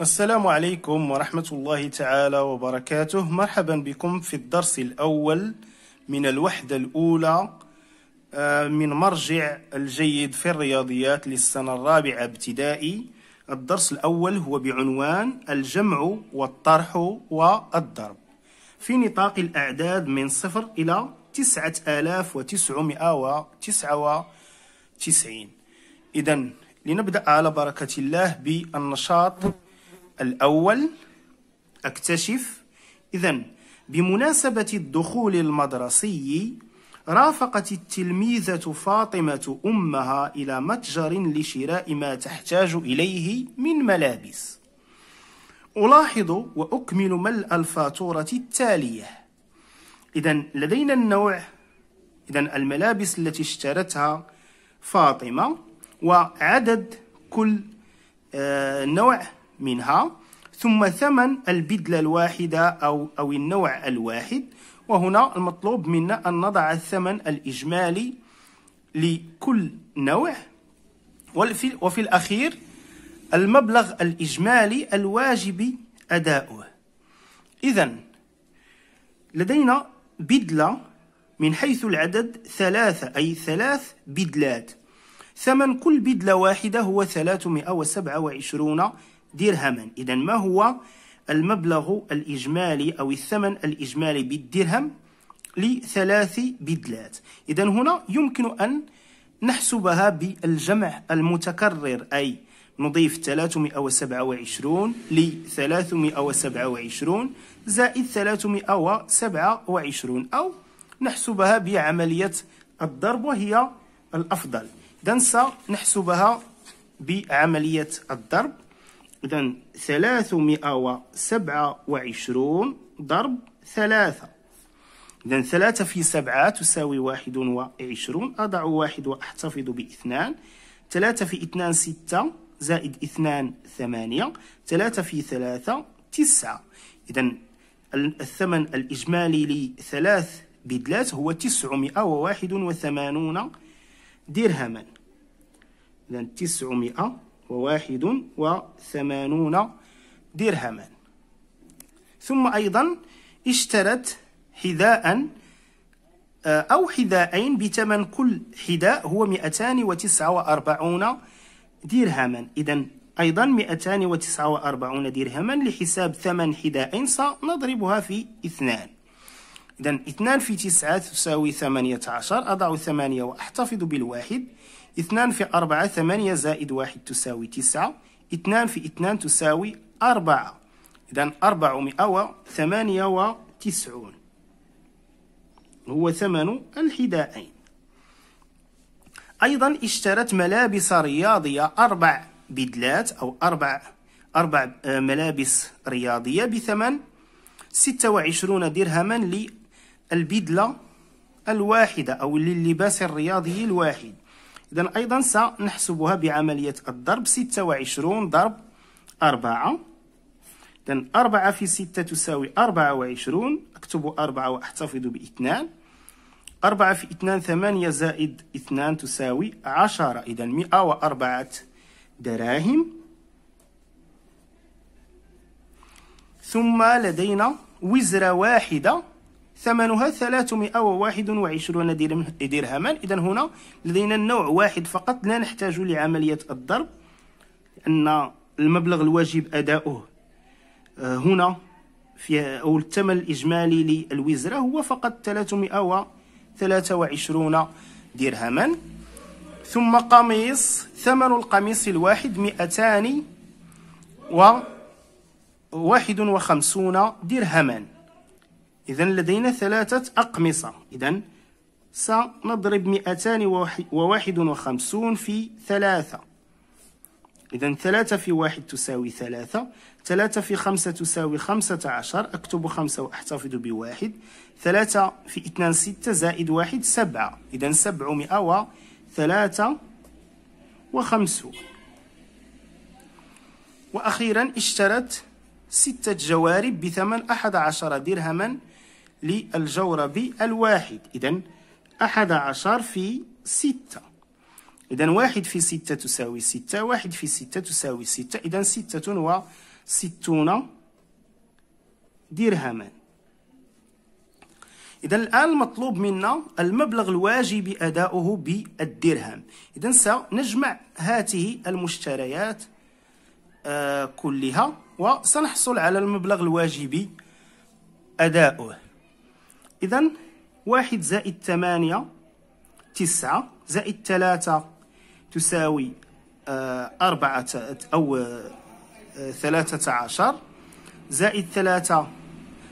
السلام عليكم ورحمة الله تعالى وبركاته مرحبا بكم في الدرس الأول من الوحدة الأولى آه، من مرجع الجيد في الرياضيات للسنة الرابعة ابتدائي الدرس الأول هو بعنوان الجمع والطرح والضرب في نطاق الأعداد من صفر إلى تسعة آلاف وتسعمائة وتسعة وتسعين إذن لنبدأ على بركة الله بالنشاط الأول أكتشف إذا بمناسبة الدخول المدرسي رافقت التلميذة فاطمة أمها إلى متجر لشراء ما تحتاج إليه من ملابس ألاحظ وأكمل ملء الفاتورة التالية إذا لدينا النوع إذا الملابس التي اشترتها فاطمة وعدد كل آه، نوع منها ثم ثمن البدلة الواحدة أو, أو النوع الواحد وهنا المطلوب منا أن نضع الثمن الإجمالي لكل نوع وفي, وفي الأخير المبلغ الإجمالي الواجب أداؤه إذا لدينا بدلة من حيث العدد ثلاثة أي ثلاث بدلات ثمن كل بدلة واحدة هو 327 درهما إذا ما هو المبلغ الإجمالي أو الثمن الإجمالي بالدرهم لثلاث بدلات إذا هنا يمكن أن نحسبها بالجمع المتكرر أي نضيف 327 ل 327 زائد 327 أو نحسبها بعملية الضرب وهي الأفضل إذا سنحسبها بعملية الضرب إذا ثلاثمائة وسبعة وعشرون ضرب ثلاثة إذا ثلاثة في سبعة تساوي واحد وعشرون أضع واحد وأحتفظ باثنان ثلاثة في اثنان ستة زائد اثنان ثمانية ثلاثة في ثلاثة تسعة إذا الثمن الإجمالي لثلاث بدلات هو تسعمائة وواحد وثمانون درهما إذا تسعمائة وواحد وثمانون درهما ثم أيضا اشترت حذاء آه، أو حذاءين بثمن كل حذاء هو 249 درهما إذا أيضا 249 درهما لحساب ثمن حذاءين سنضربها في اثنان إذا اثنان في تسعة تساوي ثمانية عشر أضع ثمانية وأحتفظ بالواحد 2 في 4 8 زائد 1 تساوي 9 2 في 2 تساوي 4 إذا 498 هو ثمن الحذاءين أيضا اشترت ملابس رياضية أربع بدلات أو أربع أربع آه، ملابس رياضية بثمن 26 درهما للبدلة الواحدة أو للباس الرياضي الواحد إذا أيضا سنحسبها بعملية الضرب 26 ضرب 4 إذا 4 في 6 تساوي 24 أكتب 4 وأحتفظ باثنان 4 في 2 8 زائد 2 تساوي 10 إذا 104 دراهم ثم لدينا وزرة واحدة ثمنها 321 درهما إذا هنا لدينا النوع واحد فقط لا نحتاج لعملية الضرب أن المبلغ الواجب أداؤه آه، هنا في أو الثمن الإجمالي للوزرة هو فقط 323 درهما ثم قميص ثمن القميص الواحد 200 و 51 درهما إذا لدينا ثلاثة أقمصة إذا سنضرب 251 في ثلاثة إذا ثلاثة في واحد تساوي ثلاثة ثلاثة في خمسة تساوي خمسة عشر أكتب خمسة وأحتفظ بواحد ثلاثة في اثنان ستة زائد واحد سبعة إذا سبعمائة وثلاثة وخمسون وأخيرا اشترت ستة جوارب بثمن أحد عشر درهما للجورب الواحد إذا أحد عشر في ستة إذا واحد في ستة تساوي ستة واحد في ستة تساوي ستة إذا ستة وستون درهما إذا الآن المطلوب منا المبلغ الواجب أداؤه بالدرهم إذا سنجمع هاته المشتريات آه، كلها وسنحصل على المبلغ الواجب أداؤه إذا واحد زائد ثمانية تسعة زائد ثلاثة تساوي آه، أربعة أو آه، ثلاثة عشر زائد ثلاثة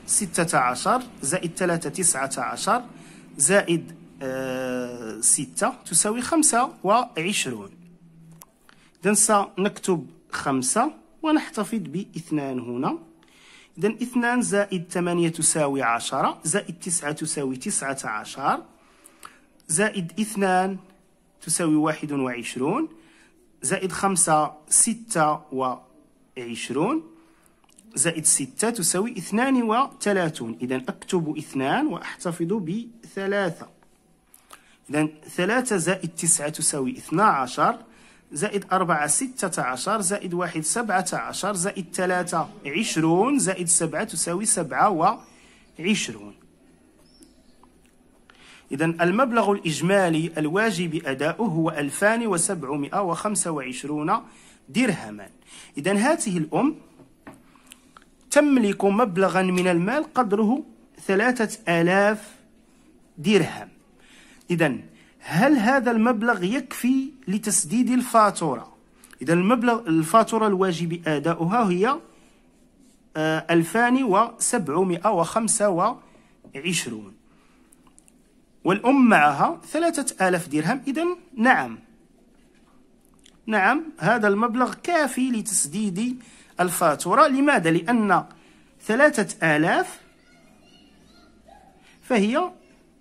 ستة عشر زائد ثلاثة تسعة عشر زائد آه، ستة تساوي خمسة وعشرون إذا سنكتب خمسة ونحتفظ باثنان هنا إذا اثنان زائد ثمانية تساوي عشرة زائد تسعة تساوي تسعة عشر زائد اثنان تساوي واحد وعشرون زائد خمسة ستة وعشرون زائد ستة تساوي اثنان وثلاثون إذا أكتب اثنان وأحتفظ بثلاثة إذا ثلاثة زائد تسعة تساوي اثنا عشر زائد أربعة ستة عشر زائد واحد سبعة عشر زائد ثلاثة عشرون زائد سبعة تساوي سبعة وعشرون إذن المبلغ الإجمالي الواجب أداؤه هو ألفان وسبعمائة وخمسة وعشرون درهما إذن هذه الأم تملك مبلغا من المال قدره ثلاثة آلاف درهم إذن هل هذا المبلغ يكفي لتسديد الفاتورة إذا المبلغ الفاتورة الواجب أداؤها هي 2725 آه، والأم معها 3000 درهم إذا نعم نعم هذا المبلغ كافي لتسديد الفاتورة لماذا؟ لأن ثلاثة آلاف فهي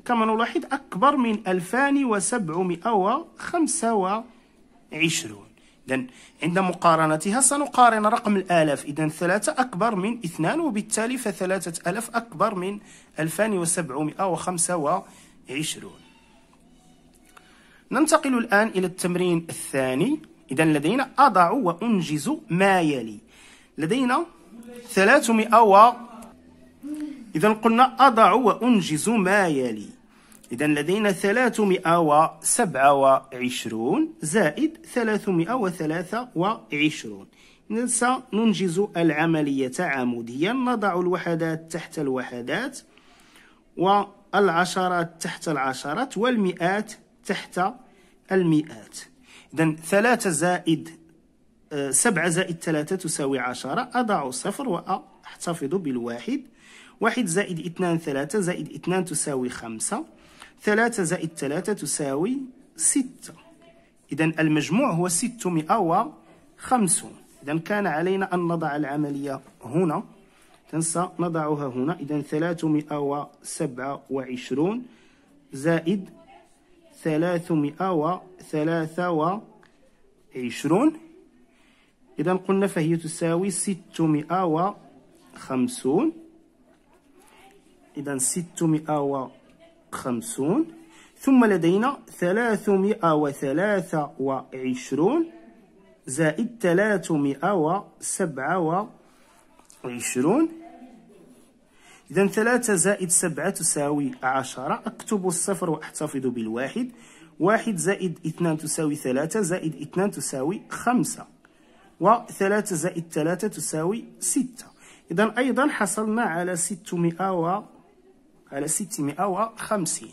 كما نلاحظ أكبر من 2725 إذا عند مقارنتها سنقارن رقم الآلاف إذا ثلاثة أكبر من اثنان وبالتالي فثلاثة ألف أكبر من 2725 ننتقل الآن إلى التمرين الثاني إذا لدينا أضع وأنجز ما يلي لدينا 300 و إذا قلنا أضع وأنجز ما يلي إذا لدينا 327 زائد 323 وعشرون سننجز العملية عموديا نضع الوحدات تحت الوحدات والعشرات تحت العشرات والمئات تحت المئات إذا 3 زائد 7 آه، زائد 3 تساوي 10 أضع صفر وأحتفظ بالواحد واحد زائد اثنان ثلاثة زائد اثنان تساوي خمسة ثلاثة زائد ثلاثة تساوي ستة إذا المجموع هو ستمائة وخمسون إذا كان علينا أن نضع العملية هنا تنسى نضعها هنا إذا ثلاثمائة وسبعة وعشرون زائد ثلاثمائة وثلاثة وعشرون إذا قلنا فهي تساوي ستمائة وخمسون إذا ستمائة خمسون ثم لدينا ثلاثمائة وثلاثة وعشرون زائد ثلاثمائة وسبعة وعشرون إذا ثلاثة زائد سبعة تساوي عشرة أكتب الصفر وأحتفظ بالواحد واحد زائد اثنان تساوي ثلاثة زائد اثنان تساوي خمسة وثلاثة زائد ثلاثة تساوي ستة إذا أيضا حصلنا على ستمائة على 650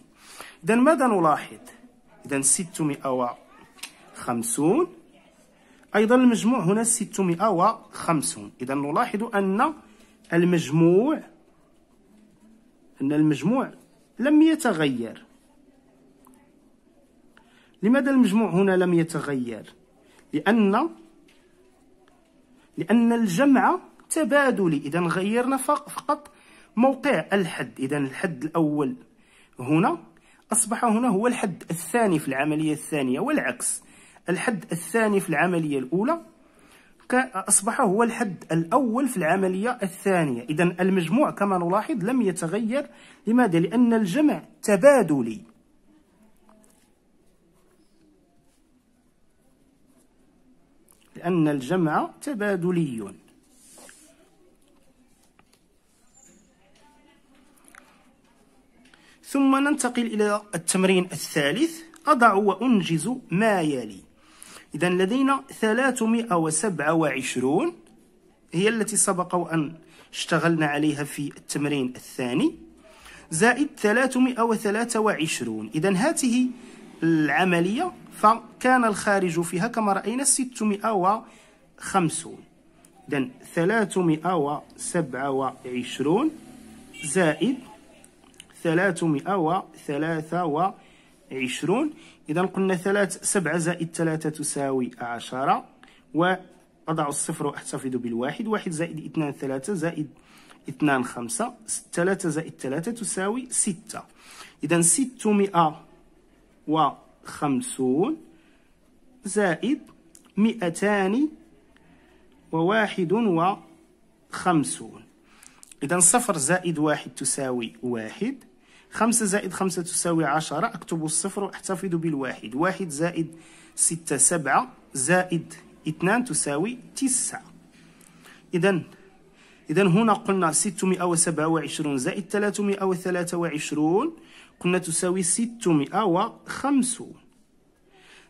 إذا ماذا نلاحظ إذا 650 أيضا المجموع هنا 650 إذا نلاحظ أن المجموع أن المجموع لم يتغير لماذا المجموع هنا لم يتغير لأن لأن الجمع تبادلي إذا غيرنا فقط موقع الحد إذا الحد الأول هنا أصبح هنا هو الحد الثاني في العملية الثانية والعكس الحد الثاني في العملية الأولى أصبح هو الحد الأول في العملية الثانية إذا المجموع كما نلاحظ لم يتغير لماذا؟ لأن الجمع تبادلي لأن الجمع تبادلي ثم ننتقل إلى التمرين الثالث أضع وأنجز ما يلي إذا لدينا 327 هي التي سبق وأن اشتغلنا عليها في التمرين الثاني زائد 323 إذا هذه العملية فكان الخارج فيها كما رأينا 650 إذا 327 زائد ثلاثمائة وثلاثة وعشرون إذا قلنا ثلاث سبعة زائد ثلاثة تساوي عشرة وأضع الصفر وأحتفظ بالواحد واحد زائد اثنان ثلاثة زائد اثنان خمسة ثلاثة زائد ثلاثة تساوي ستة إذا ستمائة وخمسون زائد مئتان وواحد وخمسون إذا صفر زائد واحد تساوي واحد خمسة زائد خمسة تساوي عشرة أكتب الصفر وأحتفظ بالواحد واحد زائد ستة سبعة زائد اثنان تساوي تسعة إذا إذا هنا قلنا وسبعة وعشرون زائد وثلاثة وعشرون قلنا تساوي وخمسون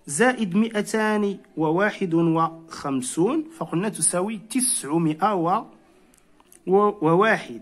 زائد مئتان وواحد وخمسون فقلنا تساوي تسعمائة وواحد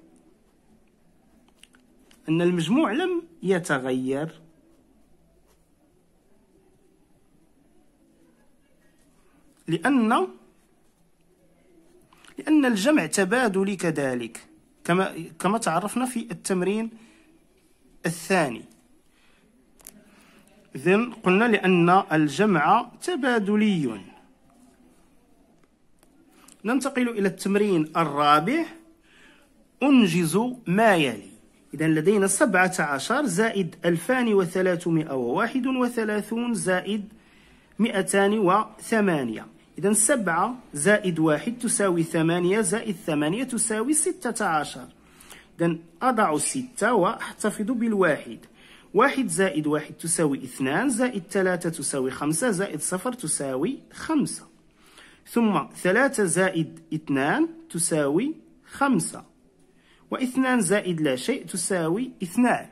أن المجموع لم يتغير لأن لأن الجمع تبادلي كذلك كما كما تعرفنا في التمرين الثاني إذا قلنا لأن الجمع تبادلي ننتقل إلى التمرين الرابع أنجز ما يلي إذا لدينا سبعة عشر زائد ألفان وثلاثمائة وواحد وثلاثون زائد مئتان وثمانية إذا سبعة زائد واحد تساوي ثمانية زائد ثمانية تساوي ستة عشر إذا أضع ستة وأحتفظ بالواحد واحد زائد واحد تساوي اثنان زائد ثلاثة تساوي خمسة زائد صفر تساوي خمسة ثم ثلاثة زائد اثنان تساوي خمسة واثنان زائد لا شيء تساوي اثنان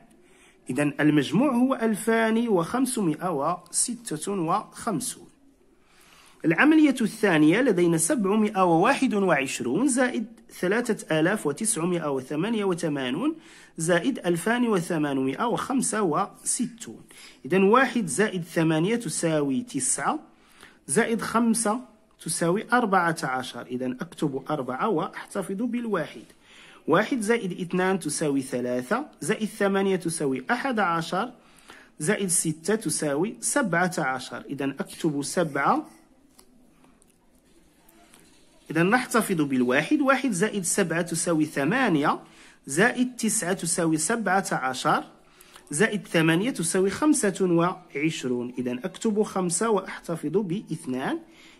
اذا المجموع هو الفان وخمسمائة وستة وخمسون العملية الثانية لدينا سبعمائة وواحد وعشرون زائد ثلاثة آلاف وتسعمائة وثمانية وثمانون زائد الفان وثمانمائة وخمسة وستون اذا واحد زائد ثمانية تساوي تسعة زائد خمسة تساوي أربعة عشر إذا أكتب أربعة وأحتفظ بالواحد واحد زائد اثنان تساوي ثلاثة زائد ثمانية تساوي أحد عشر زائد ستة تساوي سبعة عشر إذا أكتب سبعة إذا نحتفظ بالواحد واحد زائد سبعة تساوي ثمانية زائد تسعة تساوي سبعة عشر زائد ثمانية تساوي خمسة وعشرون إذا أكتب خمسة وأحتفظ باثنان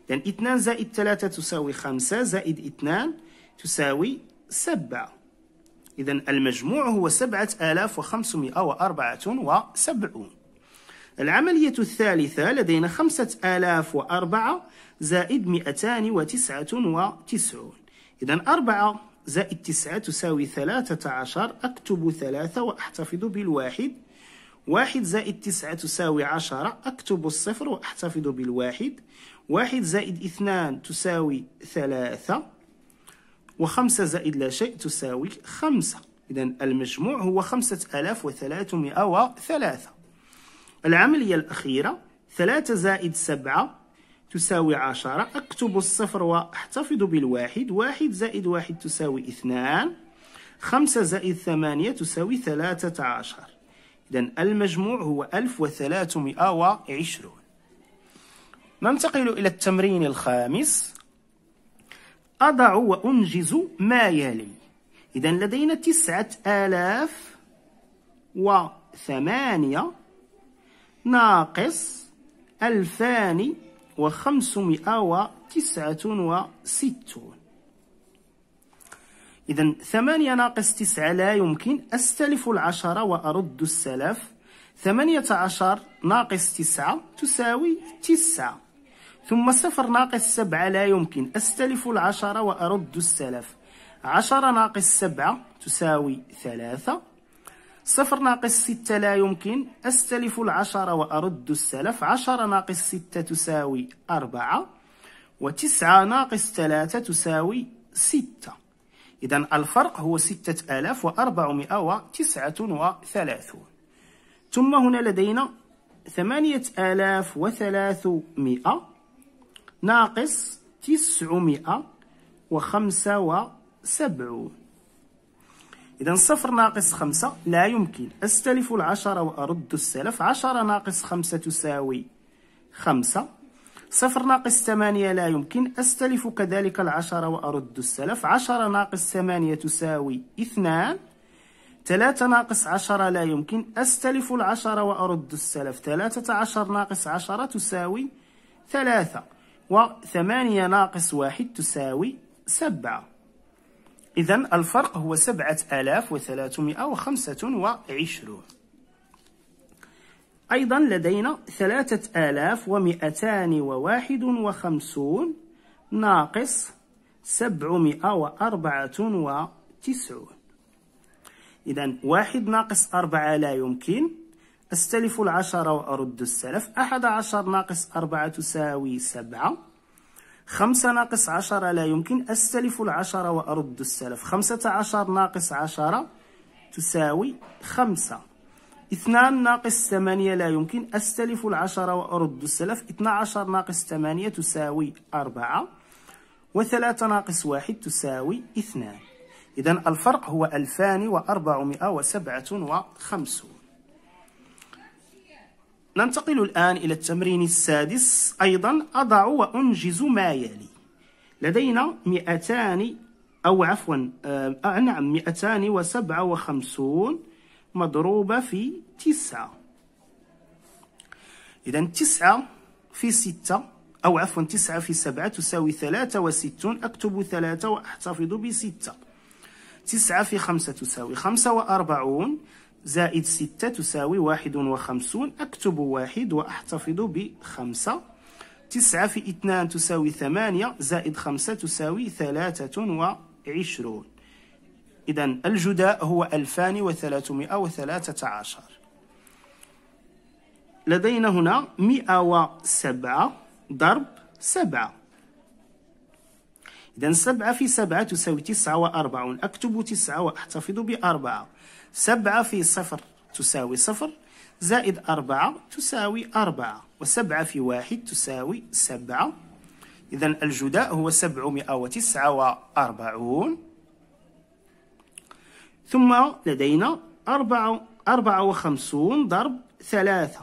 إذا اثنان زائد ثلاثة تساوي خمسة زائد اثنان تساوي سبعة إذا المجموع هو سبعة آلاف وخمسمائة وأربعة وسبعون العملية الثالثة لدينا خمسة آلاف وأربعة زائد مئتان وتسعة وتسعون إذا أربعة زائد تسعة تساوي ثلاثة عشر أكتب ثلاثة وأحتفظ بالواحد واحد زائد تسعة تساوي عشرة أكتب الصفر وأحتفظ بالواحد واحد زائد اثنان تساوي ثلاثة وخمسة زائد لا شيء تساوي خمسة إذا المجموع هو خمسة آلاف وثلاثمائة وثلاثة العملية الأخيرة ثلاثة زائد سبعة تساوي عشرة أكتب الصفر وأحتفظ بالواحد واحد زائد واحد تساوي اثنان خمسة زائد ثمانية تساوي ثلاثة عشر إذا المجموع هو ألف وثلاثمائة وعشرون ننتقل إلى التمرين الخامس أضع وأنجز ما يلي إذا لدينا تسعة آلاف وثمانية ناقص ألفان وخمسمائة وتسعة وستون إذا ثمانية ناقص تسعة لا يمكن أستلف العشرة وأرد السلف ثمانية عشر ناقص تسعة تساوي تسعة ثم صفر ناقص سبعة لا يمكن أستلف العشرة وأرد السلف عشرة ناقص سبعة تساوي ثلاثة صفر ناقص ستة لا يمكن أستلف العشرة وأرد السلف عشرة ناقص ستة تساوي أربعة وتسعة ناقص ثلاثة تساوي ستة إذا الفرق هو ستة آلاف وأربعمائة وتسعة وثلاثون ثم هنا لدينا ثمانية آلاف وثلاثمائة ناقص تسعمائة وخمسة وسبعون إذا صفر ناقص خمسة لا يمكن أستلف العشرة وأرد السلف عشرة ناقص خمسة تساوي خمسة صفر ناقص ثمانية لا يمكن أستلف كذلك العشرة وأرد السلف عشرة ناقص ثمانية تساوي اثنان ثلاثة ناقص عشرة لا يمكن أستلف العشرة وأرد السلف ثلاثة عشر ناقص عشرة تساوي ثلاثة وثمانية ناقص واحد تساوي سبعة إذا الفرق هو سبعة آلاف وثلاثمائة وخمسة وعشرون أيضا لدينا ثلاثة آلاف ومئتان وواحد وخمسون ناقص سبعمائة وأربعة وتسعون إذا واحد ناقص أربعة لا يمكن أستلف العشرة وأرد السلف أحد عشر ناقص أربعة تساوي سبعة خمسة ناقص عشرة لا يمكن أستلف العشرة وأرد السلف خمسة عشر ناقص عشرة تساوي خمسة اثنان ناقص ثمانية لا يمكن أستلف العشرة وأرد السلف اثنى عشر ناقص ثمانية تساوي أربعة وثلاثة ناقص واحد تساوي اثنان إذا الفرق هو ألفان وأربعمائة وسبعة وخمسون ننتقل الآن إلى التمرين السادس أيضا أضع وأنجز ما يلي لدينا 200 أو عفوا آه, آه، نعم 257 مضروبة في 9 إذا 9 في 6 أو عفوا 9 في 7 تساوي 63 أكتب 3 وأحتفظ بستة 9 في 5 تساوي 45 زائد ستة تساوي واحد وخمسون أكتب واحد وأحتفظ بخمسة تسعة في اثنان تساوي ثمانية زائد خمسة تساوي ثلاثة وعشرون إذا الجداء هو ألفان وثلاثمائة وثلاثة عشر لدينا هنا مئة وسبعة ضرب سبعة إذا سبعة في سبعة تساوي تسعة وأربعون أكتب تسعة وأحتفظ بأربعة سبعة في صفر تساوي صفر زائد أربعة تساوي أربعة وسبعة في واحد تساوي سبعة إذا الجداء هو سبعمائة وتسعة وأربعون ثم لدينا أربعة أربعة وخمسون ضرب ثلاثة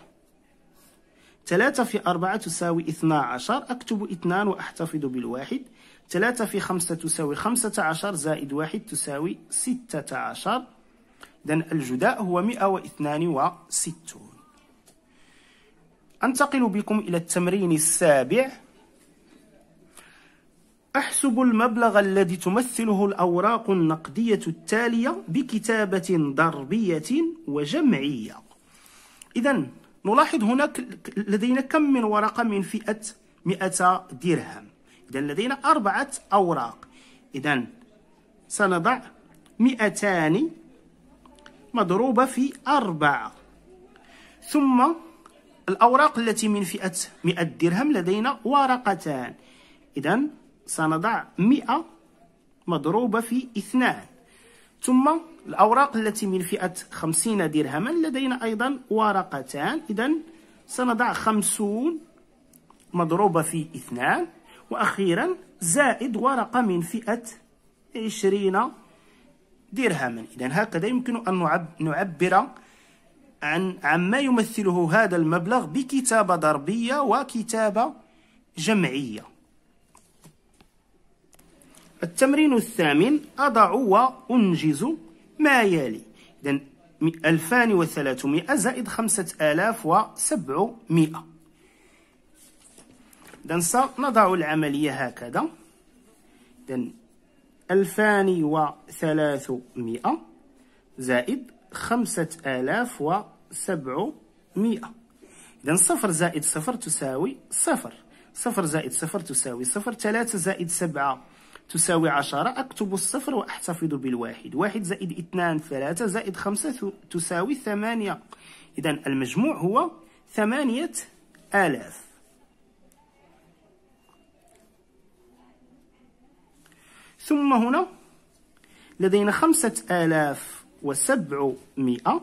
ثلاثة في أربعة تساوي اثنا عشر أكتب اثنان وأحتفظ بالواحد ثلاثة في خمسة تساوي خمسة عشر زائد واحد تساوي ستة عشر إذا الجداء هو 162 أنتقل بكم إلى التمرين السابع أحسب المبلغ الذي تمثله الأوراق النقدية التالية بكتابة ضربية وجمعية إذا نلاحظ هناك لدينا كم من ورقة من فئة 200 درهم إذا لدينا أربعة أوراق إذا سنضع 200 مضروبة في أربعة ثم الأوراق التي من فئة 100 درهم لدينا ورقتان إذا سنضع 100 مضروبة في اثنان ثم الأوراق التي من فئة 50 درهما لدينا أيضا ورقتان إذا سنضع 50 مضروبة في اثنان وأخيرا زائد ورقة من فئة 20 درهما إذا هكذا يمكن أن نعبر عن عما يمثله هذا المبلغ بكتابة ضربية وكتابة جمعية التمرين الثامن أضع وأنجز ما يلي إذا 2300 زائد 5700 إذا سنضع العملية هكذا إذا ألفان وثلاثمائة زائد خمسة آلاف وسبعمائة إذا صفر زائد صفر تساوي صفر صفر زائد صفر تساوي صفر ثلاثة زائد سبعة تساوي عشرة أكتب الصفر وأحتفظ بالواحد واحد زائد اثنان ثلاثة زائد خمسة تساوي ثمانية إذا المجموع هو ثمانية آلاف ثم هنا لدينا خمسة آلاف وسبعمائة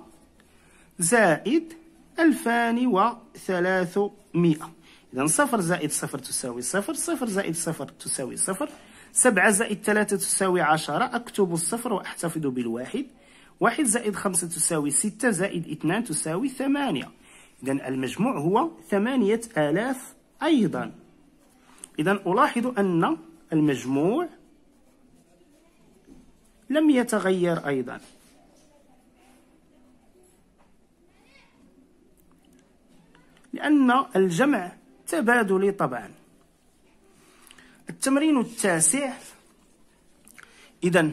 زائد ألفان وثلاثمائة إذا صفر زائد صفر تساوي صفر صفر زائد صفر تساوي صفر سبعة زائد ثلاثة تساوي عشرة أكتب الصفر وأحتفظ بالواحد واحد زائد خمسة تساوي ستة زائد اثنان تساوي ثمانية إذا المجموع هو ثمانية آلاف أيضا إذا ألاحظ أن المجموع لم يتغير أيضا لأن الجمع تبادلي طبعا التمرين التاسع إذا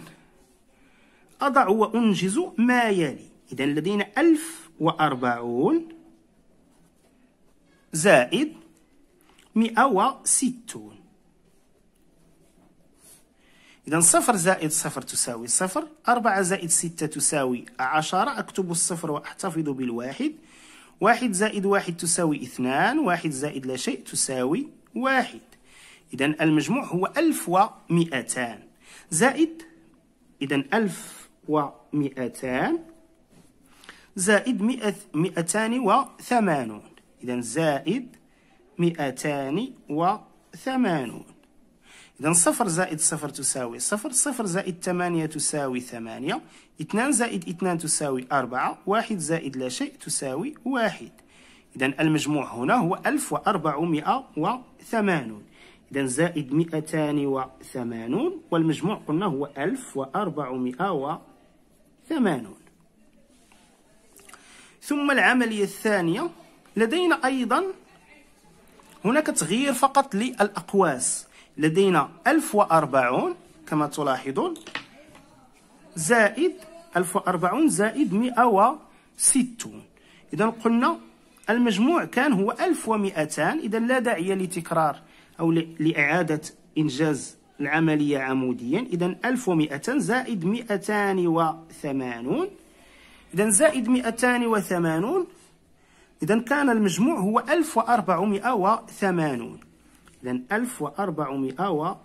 أضع وأنجز ما يلي إذا لدينا ألف وأربعون زائد مئة وستون إذا صفر زائد صفر تساوي صفر أربعة زائد ستة تساوي عشرة أكتب الصفر وأحتفظ بالواحد واحد زائد واحد تساوي اثنان واحد زائد لا شيء تساوي واحد إذا المجموع هو ألف ومئتان زائد إذا ألف ومئتان زائد مئة مئتان وثمانون إذا زائد مئتان وثمانون إذا صفر زائد صفر تساوي صفر صفر زائد ثمانية تساوي ثمانية اثنان زائد اثنان تساوي أربعة واحد زائد لا شيء تساوي واحد إذا المجموع هنا هو ألف وأربعمائة وثمانون إذا زائد مئتان وثمانون والمجموع قلنا هو ألف وأربعمائة وثمانون ثم العملية الثانية لدينا أيضا هناك تغيير فقط للأقواس لدينا 1040 كما تلاحظون زائد 1040 زائد 160 إذا قلنا المجموع كان هو 1200 إذا لا داعي لتكرار أو لإعادة إنجاز العملية عموديا إذا 1200 زائد 280 إذا زائد 280 إذا كان المجموع هو 1480 إذا 1480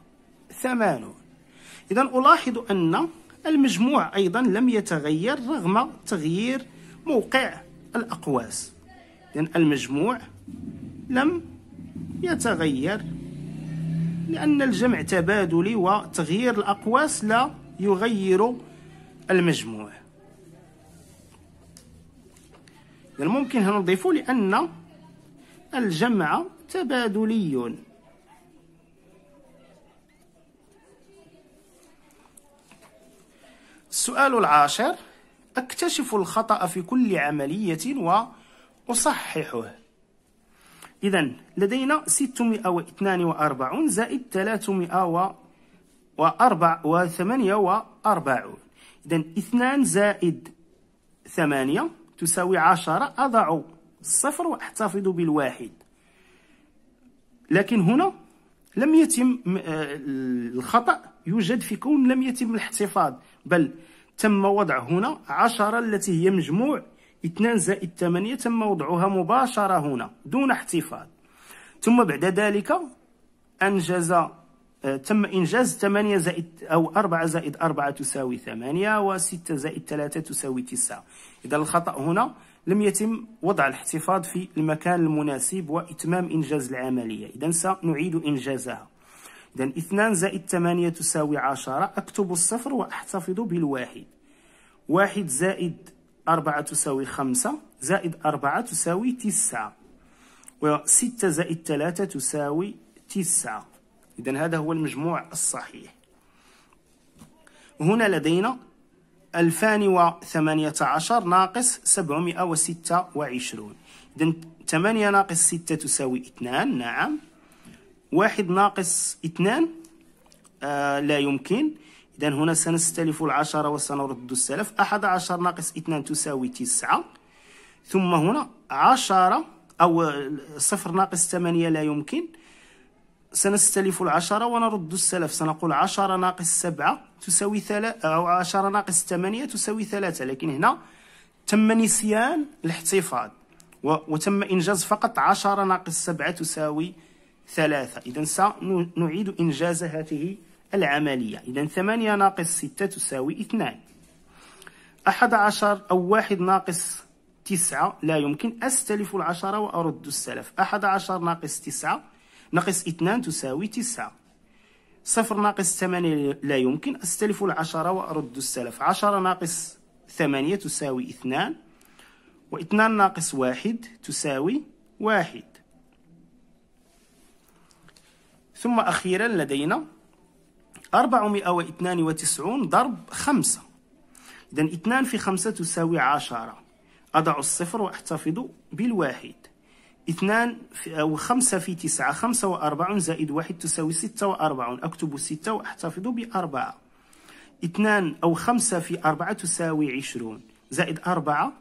إذا ألاحظ أن المجموع أيضا لم يتغير رغم تغيير موقع الأقواس إذا المجموع لم يتغير لأن الجمع تبادلي وتغيير الأقواس لا يغير المجموع ممكن هنضيفه لأن الجمع تبادلي السؤال العاشر أكتشف الخطأ في كل عملية وأصححه إذا لدينا 642 زائد 348 إذا 2 زائد 8 تساوي 10 أضع الصفر وأحتفظ بالواحد لكن هنا لم يتم آه، الخطأ يوجد في كون لم يتم الاحتفاظ بل تم وضع هنا عشرة التي هي مجموع اثنان زائد ثمانية تم وضعها مباشرة هنا دون احتفاظ ثم بعد ذلك أنجز آه، تم إنجاز 8 زائد أو أربعة زائد أربعة تساوي 8 و زائد ثلاثة تساوي 9 إذا الخطأ هنا لم يتم وضع الاحتفاظ في المكان المناسب وإتمام إنجاز العملية إذا سنعيد إنجازها إذا اثنان زائد ثمانية تساوي عشرة أكتب الصفر وأحتفظ بالواحد واحد زائد أربعة تساوي خمسة زائد أربعة تساوي تسعة وستة زائد ثلاثة تساوي تسعة إذا هذا هو المجموع الصحيح هنا لدينا 2018 ناقص 726 إذا 8 ناقص 6 تساوي 2 نعم واحد ناقص اثنان آه لا يمكن إذا هنا سنستلف العشرة وسنرد السلف أحد عشر ناقص اثنان تساوي تسعة ثم هنا عشرة أو صفر ناقص ثمانية لا يمكن سنستلف العشرة ونرد السلف سنقول عشرة ناقص سبعة تساوي ثلاثة أو عشرة ناقص ثمانية تساوي ثلاثة لكن هنا تم نسيان الاحتفاظ وتم إنجاز فقط عشرة ناقص سبعة تساوي ثلاثة إذا سنعيد إنجاز هذه العملية إذا ثمانية ناقص ستة تساوي اثنان أحد عشر أو واحد ناقص تسعة لا يمكن أستلف العشرة وأرد السلف أحد عشر ناقص تسعة ناقص اثنان تساوي تسعة صفر ناقص ثمانية لا يمكن أستلف العشرة وأرد السلف عشرة ناقص ثمانية تساوي اثنان واثنان ناقص واحد تساوي واحد ثم أخيرا لدينا 492 ضرب 5 إذا 2 في 5 تساوي 10 أضع الصفر وأحتفظ بالواحد 2 أو 5 في 9 5 و4 زائد 1 تساوي 6 و4 أكتب 6 وأحتفظ بأربعة 2 أو 5 في 4 تساوي 20 زائد 4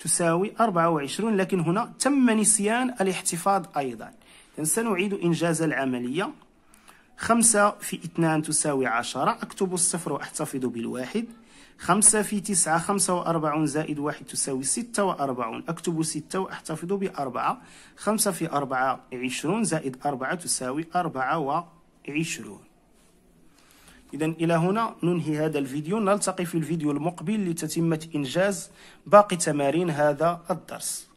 تساوي 24 لكن هنا تم نسيان الاحتفاظ أيضا سنعيد إنجاز العملية خمسة في اثنان تساوي عشرة أكتب الصفر وأحتفظ بالواحد خمسة في تسعة خمسة وأربعون زائد واحد تساوي ستة وأربعون أكتب ستة وأحتفظ بأربعة خمسة في أربعة عشرون زائد أربعة تساوي أربعة وعشرون إذا إلى هنا ننهي هذا الفيديو نلتقي في الفيديو المقبل لتتمة إنجاز باقي تمارين هذا الدرس